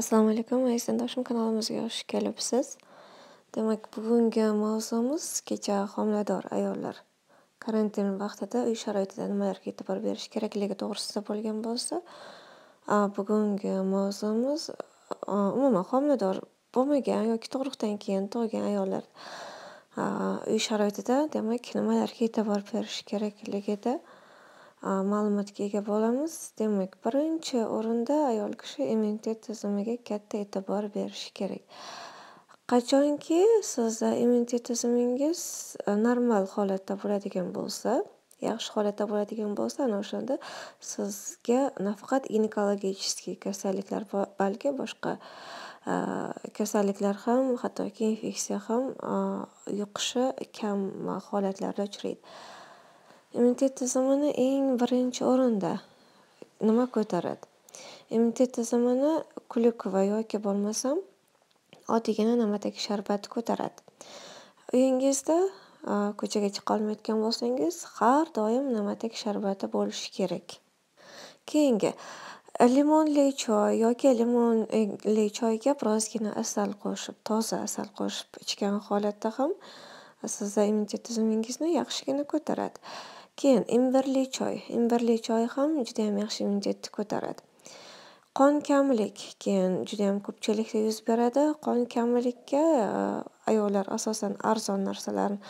assalomu alaykum aziz kanalimizga xush kelibsiz demak bugungi mavzumiz kecha homilador ayollar karantin vaqtida uy sharoitida nimalarga e'tibor berish kerakligi to'g'risida bo'lgan bo'lsa bugungi mavzumiz umuman homilador bo'lmagan yoki tug'ruqdan keyin tug'ilgan ayollar uy sharoitida demak nimalarga e'tibor berish kerakligida ma'lumotga ega bo'lamiz demak birinchi o'rinda ayol kishi immunitet tizimiga katta e'tibor berishi kerak qachonki sizni immunitet tizimingiz e, normal holatda bo'ladigan bo'lsa yaxshi holatda bo'ladigan bo'lsa ana o'shanda sizga nafaqat ginekologический kasalliklar balki boshqa e, kasalliklar ham hattoki infeksiya ham e, yuqishi kam holatlarda uchraydi immunitet tizimini e eng birinchi o'rinda nima ko'taradi e immunitet tizimini kulikva yoki bo'lmasam oddiygina na'matak sharbati ko'taradi uyingizda ko'chaga chiqa olmayotgan bo'lsangiz har doim na'matak sharbati e bo'lishi kerak keyingi limonli choy yoki limonli choyga birozgina asal qo'shib toza asal qo'shib ichgan holatda ham sizni immunitet tizimingizni yaxshigina ko'taradi Keyin imbirli choy. Imbirli choy ham juda ham yaxshi immunitetni ko'taradi. Qon kamlik keyin juda ham ko'pchilikda yuz beradi. Qon kamlikka e, ayollar asosan arzon narsalarni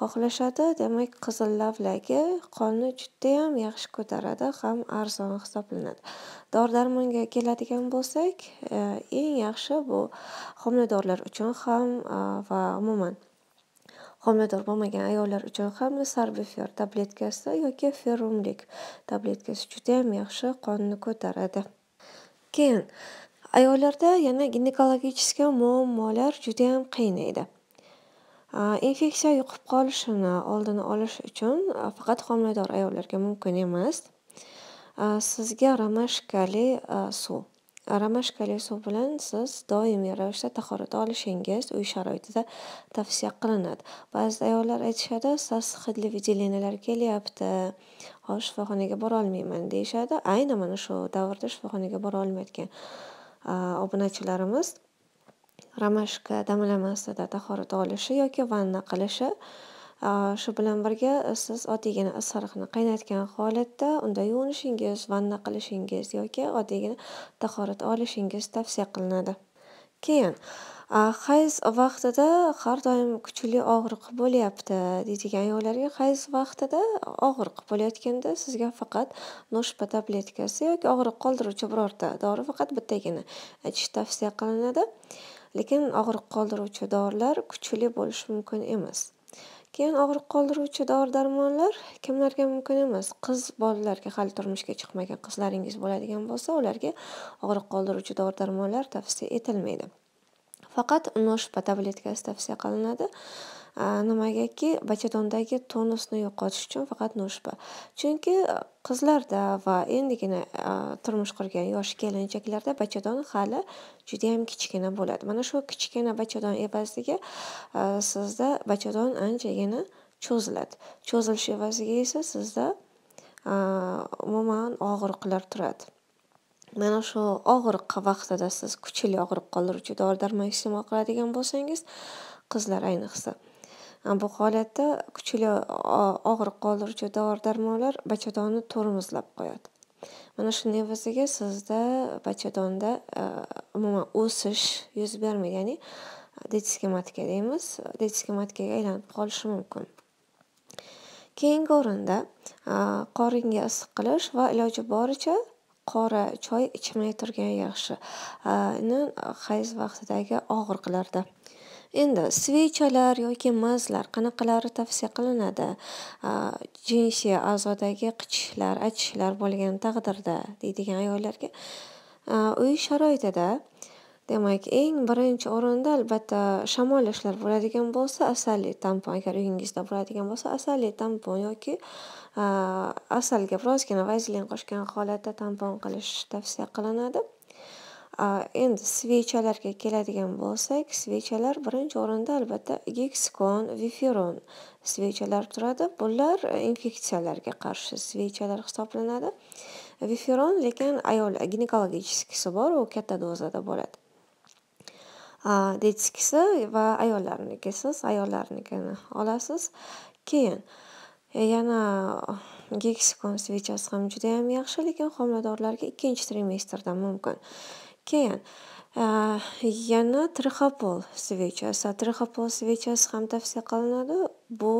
xohlashadi. Demak, qizil lavlagi qonni judayam yaxshi ko'taradi ham arzon hisoblanadi. Dori-darmonga keladigan bo'lsak, e, eng yaxshi bu homiladorlar uchun ham e, va umuman homilador bo'lmagan ayollar uchun ham sarbifer tabletkasi yoki ferumlik tabletkasi juda yam yaxshi qonni ko'taradi keyin ayollarda yana ginekologik muammolar juda yam qiynaydi infeksiya yuqib qolishini oldini olish uchun faqat homilador ayollarga mumkin emas sizga ramashkali suv Ramashkali suv bilan siz doimiy ravishda tahorat olishingiz uy sharoitida tavsiya qilinadi. ba'zi ayollar aytishadi, "Siz hidli videlinalar kelyapti, hozir shifoxonaga borolmayman" deyishadi. Ayni mana shu davrda shifoxonaga bora olmayotgan obunachilarimiz ramashka damlamasida tahorat olishi yoki vanna qilishi Shu bilan birga e, siz oddiygina isiriqni qaynatgan holatda unda yuvinishingiz, vanna qilishingiz yoki oddiygina tahorat olishingiz tavsiya qilinadi. Keyin hayz vaqtida har doim kuchli og'riq bo'lyapti deydigan ayollarga hayz vaqtida og'riq bo'layotganda sizga faqat noshpa tabletkasi yoki og'riq qoldiruvchi birorta dori faqat bittagina ichish tavsiya qilinadi. Lekin og'riq qoldiruvchi dorilar kuchli bo'lishi mumkin emas. keyin og'riq qoldiruvchi dori darmonlar kimlarga mumkin emas qiz bolalarga hali turmushga chiqmagan qizlaringiz bo'ladigan bo'lsa ularga og'riq qoldiruvchi dori darmonlar tavsiya etilmaydi faqat noshpa tabletkasi tavsiya qilinadi nimagaki bachadondagi tonusni yo'qotish uchun faqat nushpa chunki e, qizlarda va endigina e, turmush qurgan yosh kelinchaklarda bachadon hali judayam kichkina bo'ladi mana shu kichkina bachadon evaziga e, sizda bachadon anchagina cho'ziladi cho'zilish evaziga esa sizda umuman og'riqlar turadi mana shu og'riq vaqtida siz kuchli og'riq qoldiruvchi dori darmon iste'mol qiladigan bo'lsangiz qizlar ayniqsa Bu holatda kuchli og'riq qoldiruvchi dori darmonlar bachadonni tormozlab qo'yadi. Mana shuni evaziga sizda bachadonda umuman o'sish yuz bermaydi, ya'ni detiskematika deymiz, detiskematikaga aylanib qolishi mumkin. Keyingi o'rinda qoringa issiq qilish va iloji boricha qora choy ichmay turgan yaxshi. Hayz vaqtidagi og'riqlarda. Endi svechalar yoki mazlar qanaqalari tavsiya qilinadi? Jinsiy a'zodagi qichishlar achishlar bo'lgan taqdirda deydigan ayollarga uy sharoitida demak, eng birinchi o'rinda albatta shamollashlar bo'ladigan bo'lsa, asalli tampon agar uyingizda bo'ladigan bo'lsa, asalli tampon yoki asalga birozgina vazelin qo'shgan holatda tampon qilish tavsiya qilinadi. Endi svechalarga keladigan bo'lsak, svechalar birinchi o'rinda albatta gekskon viferon svechalar turadi. Bular e, infeksiyalarga qarshi svechalar hisoblanadi. Viferon lekin ayol ginekologikisi bor, u katta dozada bo'ladi. Detskisi va ayollarnikisiz, ayollarnikini olasiz. Keyin e, yana geksikon svechasi ham juda ham yaxshi, lekin homiladorlarga ikkinchi trimestrda mumkin. keyin yana trixopol svechkasi trixopol svechkasi ham tavsiya qilinadi bu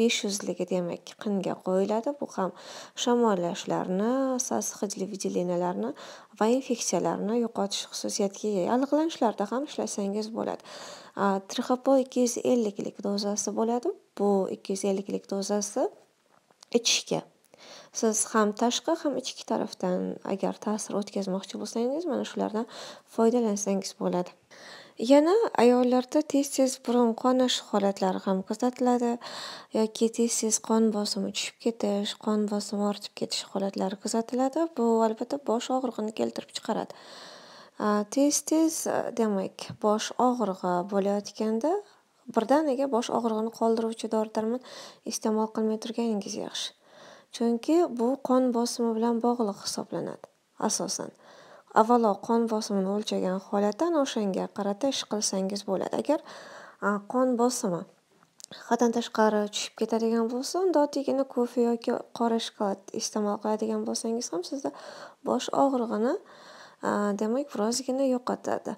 besh yuzligi demak qinga qo'yiladi bu ham shamollashlarni hidli videlinalarni va infeksiyalarni yo'qotish xususiyatiga ega yallig'lanishlarda ham ishlasangiz bo'ladi trixopol ikki yuz elliklik dozasi bo'ladi bu ikki yuz elliklik dozasi ichishga Siz ham tashqi, ham ichki tarafdan agar ta'sir o'tkazmoqchi bo'lsangiz, mana shulardan foydalansangiz bo'ladi. Yana ayollarda tez-tez burun qonash holatlari ham kuzatiladi yoki tez-tez qon bosimi tushib ketish, qon bosimi ortib ketish holatlari kuzatiladi. Bu albatta bosh og'rig'ini keltirib chiqaradi. Tez-tez, demak, bosh og'rig'i bo'layotganda birdaniga bosh og'rig'ini qoldiruvchi dori-darmon iste'mol qilmay turganingiz yaxshi. chunki bu qon bosimi bilan bog'liq hisoblanadi asosan avvalo qon bosimini o'lchagan holatda ana o'shanga qarata ish qilsangiz bo'ladi agar qon bosimi haddan tashqari tushib ketadigan bo'lsa unda oddiygina kofe yoki qora shokolad iste'mol qiladigan bo'lsangiz ham sizda bosh og'rig'ini demak birozgina yo'qotadi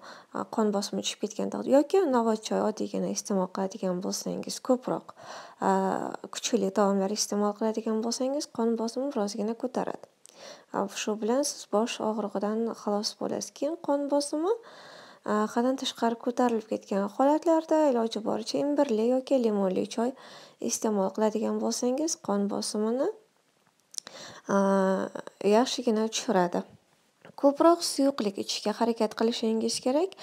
qon bosimi tushib ketgan taqdirda yoki novvoy choy oddiygina iste'mol qiladigan bo'lsangiz ko'proq kuchli taomlar iste'mol qiladigan bo'lsangiz qon bosimi birozgina ko'taradi shu bilan siz bosh og'rig'idan xalos bo'lasiz keyin qon bosimi haddan tashqari ko'tarilib ketgan holatlarda iloji boricha imbirli yoki limonli choy iste'mol qiladigan bo'lsangiz qon bosimini yaxshigina tushiradi ko'proq suyuqlik ichishga harakat qilishingiz kerak,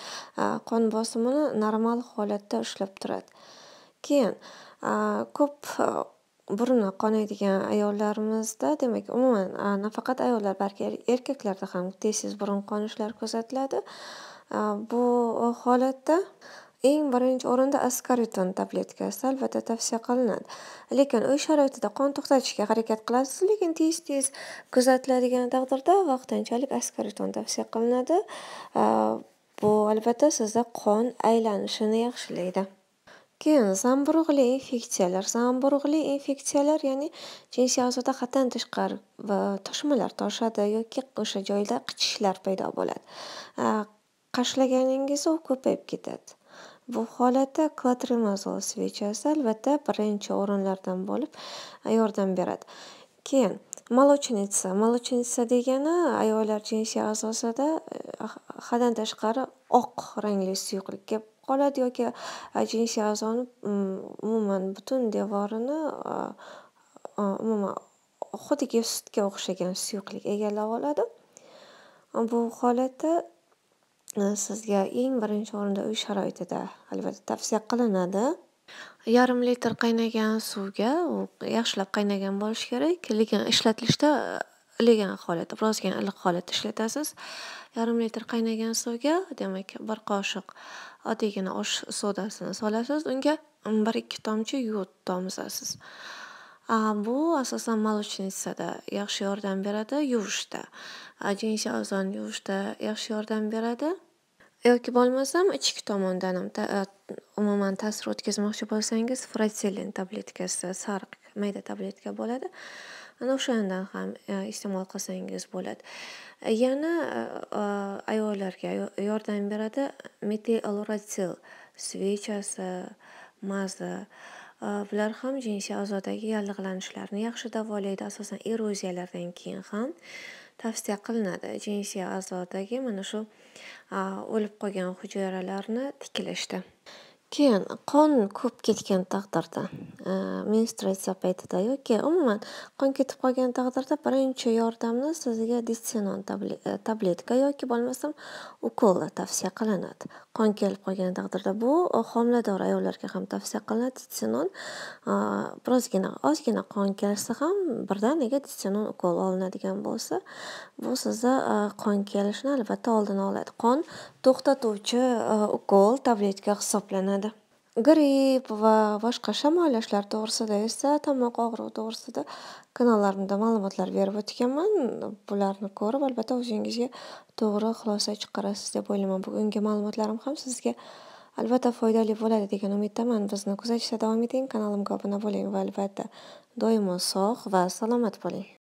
qon bosimini normal holatda ushlab turadi. Keyin, ko'p burni qonaydigan ayollarimizda, demak, umuman nafaqat ayollar, balki er-, erkaklarda ham tez-tez burun qonishlari kuzatiladi. Bu holatda Eng birinchi o'rinda Askariton tabletkasi albatta tavsiya qilinadi. Lekin uy sharoitida qon to'xtatishga harakat qilasiz, lekin tez-tez kuzatiladigan taqdirda vaqtinchalik Askariton tavsiya qilinadi. Bu albatta sizda qon aylanishini yaxshilaydi. Keyin zamburug'li infeksiyalar. Zamburug'li infeksiyalar, ya'ni jinsiy a'zoda haddan tashqari va toshmalar toshadi yoki o'sha joyda qichishlar paydo bo'ladi. Qashlaganingiz u ko'payib ketadi. Bu holatda klatrimozol svechasi albatta birinchi o'rinlardan bo'lib e, yordam beradi. Keyin молочница. Молочница degani ayollar jinsiy a'zosida e, haddan tashqari oq rangli suyuqlik kelib qoladi yoki e, jinsiy a'zoni umuman butun devorini umuman xuddiki sutga o'xshagan suyuqlik egallab oladi. Bu holatda Э, sizga eng birinchi o'rinda uy sharoitida albatta tavsiya qilinadi. Yarim litr qaynagan suvga u yaxshilab qaynagan bo'lishi kerak, lekin ishlatilishda iligan e, holatda, birozgina iliq holatda ishlatasiz. Yarim litr qaynagan suvga demak bir qoshiq oddiygina osh sodasini solasiz, unga um, bir ikki tomchi yod tomizasiz. bu asosan mal uchun ichsada yaxshi yordam beradi yuvishda jinsiy a'zoni yuvishda yaxshi yordam beradi yoki bo'lmasam ichki tomondan ham umuman ta'sir o'tkazmoqchi bo'lsangiz frotselin tabletkasi sariq mayda tabletka bo'ladi ana o'shandan ham iste'mol qilsangiz bo'ladi yana ayollarga yordam beradi metil svechasi maza Э, bular ham jinsiy a'zodagi yallig'lanishlarni yaxshi davolaydi, asosan eroziyalardan keyin ham tavsiya qilinadi. Jinsiy a'zodagi mana shu o'lib qolgan hujayralarni tiklashda. Keyin qon ko'p ketgan taqdirda e, menstruatsiya paytida yoki umuman qon ketib qolgan taqdirda birinchi yordamni sizga Distenon e, tabletka yoki bo'lmasam ukol tavsiya qilinadi. Qon kelib qolgan taqdirda bu e, homilador ayollarga ham tavsiya qilinadi. Distenon birozgina ozgina qon kelsa ham birdaniga Distenon ukol olinadigan bo'lsa, bu sizni qon kelishini albatta oldini oladi. Qon to'xtatuvchi ukol tabletka hisoblanadi. Gripp va boshqa shamollashlar to'g'risida esa tomoq og'rig'i to'g'risida kanallarimda ma'lumotlar berib o'tganman. Bularni ko'rib, albatta o'zingizga to'g'ri xulosa chiqarasiz deb o'ylayman. Bugungi ma'lumotlarim ham sizga albatta foydali bo'ladi degan umiddaman. Bizni kuzatishda davom eting, kanalimga obuna bo'ling va albatta doimo sog' va salomat bo'ling.